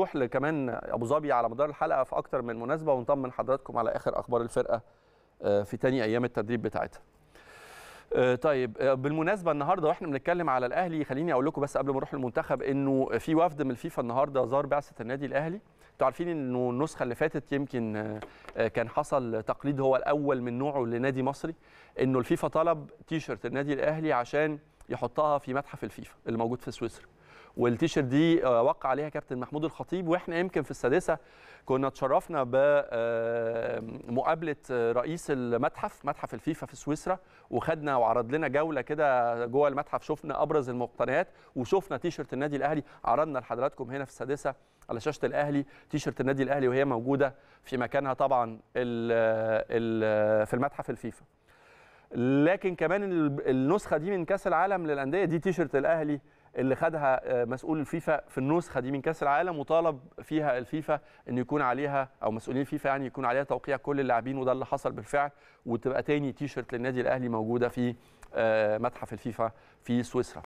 نروح لكمان ابو ظبي على مدار الحلقه في اكتر من مناسبه ونطمن حضراتكم على اخر اخبار الفرقه آه، في تاني ايام التدريب بتاعتها آه، طيب آه، بالمناسبه النهارده واحنا بنتكلم على الاهلي خليني اقول لكم بس قبل ما نروح للمنتخب انه في وفد من الفيفا النهارده زار بعثه النادي الاهلي انتوا عارفين انه النسخه اللي فاتت يمكن كان حصل تقليد هو الاول من نوعه لنادي مصري انه الفيفا طلب تيشرت النادي الاهلي عشان يحطها في متحف الفيفا اللي موجود في سويسرا والتيشيرت دي آه، وقع عليها كابتن محمود الخطيب واحنا يمكن في السادسه كنا اتشرفنا بمقابله آه، آه، رئيس المتحف متحف الفيفا في سويسرا وخدنا وعرض لنا جوله كده جوه المتحف شفنا ابرز المقتنيات وشفنا تيشيرت النادي الاهلي عرضنا لحضراتكم هنا في السادسه على شاشه الاهلي تيشيرت النادي الاهلي وهي موجوده في مكانها طبعا في المتحف الفيفا لكن كمان النسخه دي من كاس العالم للانديه دي تيشرت الاهلي اللي خدها آه، مسؤول الفيفا في النسخه دي من كاس العالم وطالب فيها الفيفا ان يكون عليها او مسؤولين الفيفا يعني يكون عليها توقيع كل اللاعبين وده اللي حصل بالفعل وتبقى تاني تيشرت للنادي الاهلي موجوده في آه، متحف الفيفا في سويسرا